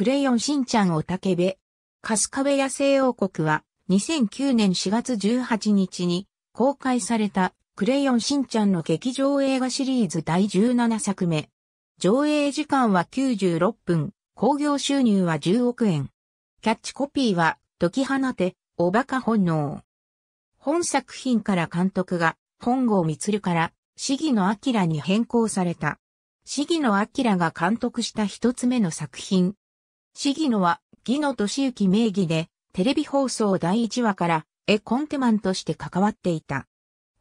クレヨンしんちゃんおたけべ。カスカベ野生王国は2009年4月18日に公開されたクレヨンしんちゃんの劇場映画シリーズ第17作目。上映時間は96分、興行収入は10億円。キャッチコピーは、解き放て、おバカ本能。本作品から監督が、本郷光から、市議の明に変更された。市議の明が監督した一つ目の作品、シギノは、ギノ俊之名義で、テレビ放送第1話から、絵コンテマンとして関わっていた。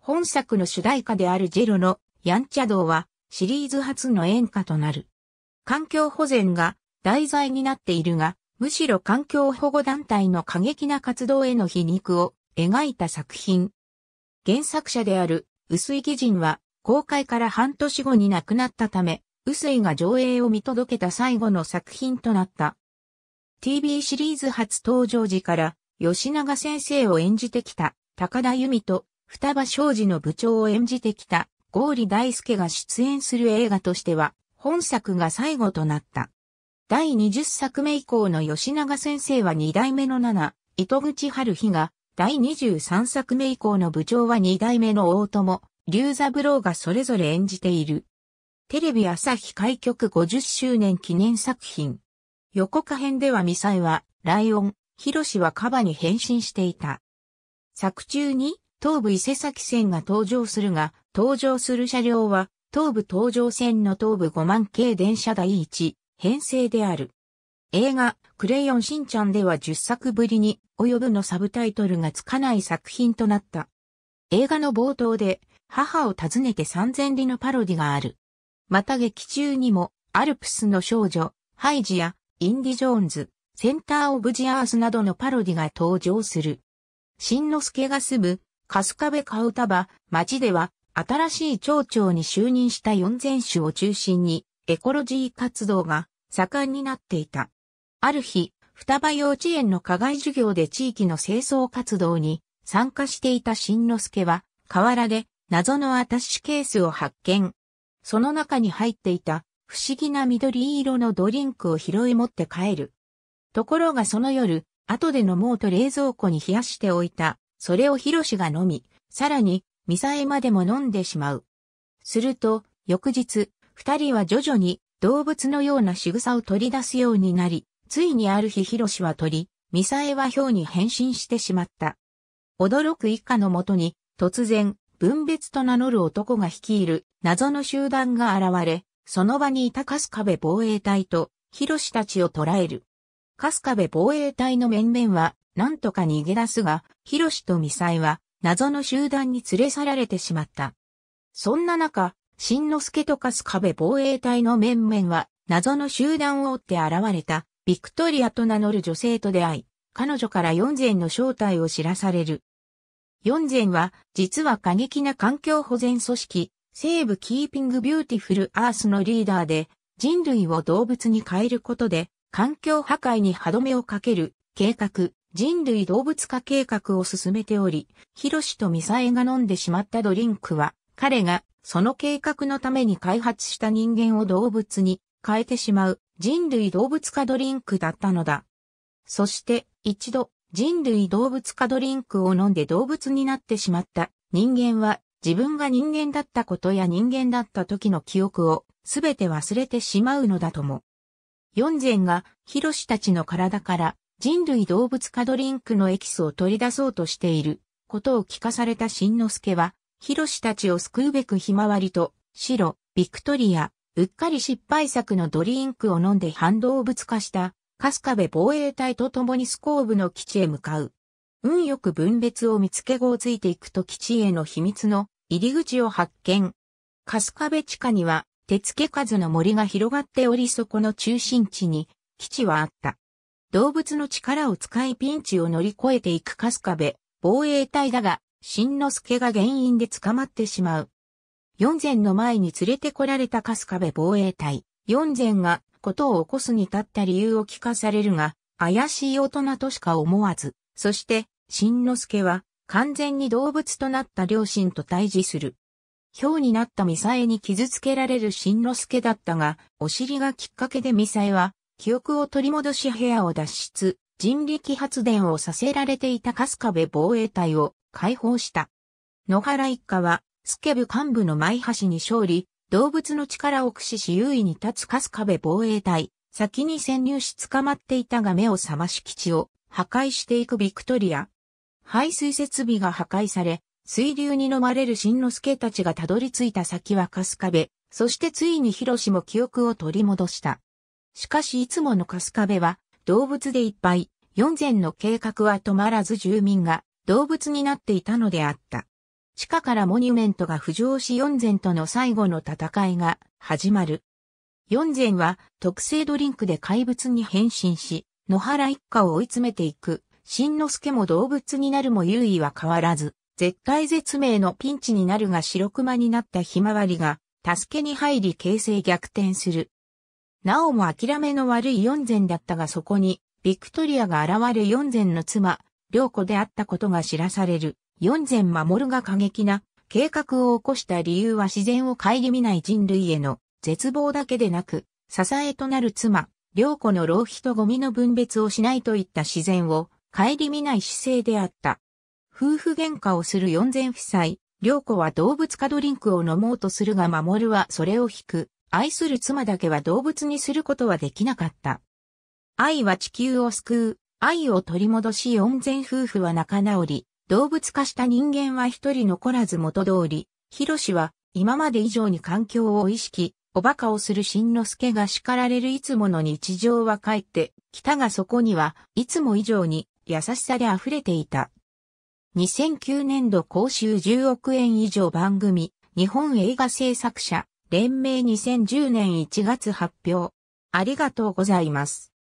本作の主題歌であるジェロの、ヤンチャ道は、シリーズ初の演歌となる。環境保全が題材になっているが、むしろ環境保護団体の過激な活動への皮肉を描いた作品。原作者である薄井義人は公開から半年後に亡くなったため、薄井が上映を見届けた最後の作品となった。TV シリーズ初登場時から吉永先生を演じてきた高田由美と双葉商事の部長を演じてきた郷里大介が出演する映画としては本作が最後となった。第20作目以降の吉永先生は2代目の7、糸口春日が、第23作目以降の部長は2代目の大友、龍三郎がそれぞれ演じている。テレビ朝日開局50周年記念作品。横下編ではミサイは、ライオン、ヒロシはカバに変身していた。作中に、東武伊勢崎線が登場するが、登場する車両は、東武東上線の東武5万系電車第1、編成である。映画、クレヨンしんちゃんでは10作ぶりに、及ぶのサブタイトルがつかない作品となった。映画の冒頭で、母を訪ねて三千里のパロディがある。また劇中にも、アルプスの少女、ハイジや、インディ・ジョーンズ、センター・オブ・ジ・アースなどのパロディが登場する。新之助が住む、春日部カウタバ、町では、新しい町長に就任した四前種を中心に、エコロジー活動が盛んになっていた。ある日、双葉幼稚園の課外授業で地域の清掃活動に参加していた新之助は、河原で謎のアタッシュケースを発見。その中に入っていた不思議な緑色のドリンクを拾い持って帰る。ところがその夜、後で飲もうと冷蔵庫に冷やしておいた、それをヒロシが飲み、さらに、ミサエまでも飲んでしまう。すると、翌日、二人は徐々に動物のような仕草を取り出すようになり、ついにある日ヒロシは鳥、ミサエはウに変身してしまった。驚く一家のもとに、突然、分別と名乗る男が率いる謎の集団が現れ、その場にいた春日部防衛隊と、ヒロシたちを捕らえる。春日部防衛隊の面々は、なんとか逃げ出すが、ヒロシとミサイは、謎の集団に連れ去られてしまった。そんな中、新之助と春日部防衛隊の面々は、謎の集団を追って現れた、ビクトリアと名乗る女性と出会い、彼女から四禅の正体を知らされる。四禅は、実は過激な環境保全組織、西部キーピングビューティフルアースのリーダーで、人類を動物に変えることで、環境破壊に歯止めをかける計画、人類動物化計画を進めており、ヒロシとミサエが飲んでしまったドリンクは、彼がその計画のために開発した人間を動物に変えてしまう人類動物化ドリンクだったのだ。そして一度人類動物化ドリンクを飲んで動物になってしまった人間は自分が人間だったことや人間だった時の記憶をすべて忘れてしまうのだとも。四禅がヒロシたちの体から人類動物化ドリンクのエキスを取り出そうとしていることを聞かされた新之助は、ヒロシたちを救うべくひまわりと白、ビクトリア、うっかり失敗作のドリンクを飲んで反動物化した、カスカベ防衛隊と共にスコーブの基地へ向かう。運よく分別を見つけ合ついていくと基地への秘密の入り口を発見。春日部地下には手付け数の森が広がっておりそこの中心地に基地はあった。動物の力を使いピンチを乗り越えていく春日部防衛隊だが、新之助が原因で捕まってしまう。四禅の前に連れてこられた春日部防衛隊。四禅がことを起こすに至った理由を聞かされるが、怪しい大人としか思わず、そして、新之助は、完全に動物となった両親と対峙する。豹になったミサエに傷つけられる新之助だったが、お尻がきっかけでミサエは、記憶を取り戻し部屋を脱出、人力発電をさせられていた春日部防衛隊を解放した。野原一家は、スケ部幹部の前橋に勝利、動物の力を駆使し優位に立つ春日部防衛隊、先に潜入し捕まっていたが目を覚まし基地を破壊していくビクトリア。排水設備が破壊され、水流に飲まれる新之助たちがたどり着いた先はカスカベ、そしてついにロシも記憶を取り戻した。しかしいつものカスカベは動物でいっぱい、四膳の計画は止まらず住民が動物になっていたのであった。地下からモニュメントが浮上し四膳との最後の戦いが始まる。四膳は特製ドリンクで怪物に変身し、野原一家を追い詰めていく、新之助も動物になるも優位は変わらず、絶体絶命のピンチになるが白熊になったひまわりが、助けに入り形勢逆転する。なおも諦めの悪い四禅だったがそこに、ビクトリアが現れ四禅の妻、良子であったことが知らされる。四禅守が過激な計画を起こした理由は自然を顧みない人類への絶望だけでなく、支えとなる妻、良子の浪費とゴミの分別をしないといった自然を顧みない姿勢であった。夫婦喧嘩をする四千夫妻、良子は動物化ドリンクを飲もうとするが守はそれを引く。愛する妻だけは動物にすることはできなかった。愛は地球を救う。愛を取り戻し四千夫婦は仲直り。動物化した人間は一人残らず元通り。ヒロシは今まで以上に環境を意識、おバカをする新之助が叱られるいつもの日常は帰って、きたがそこには、いつも以上に、優しさで溢れていた。2009年度公衆10億円以上番組、日本映画制作者、連盟2010年1月発表。ありがとうございます。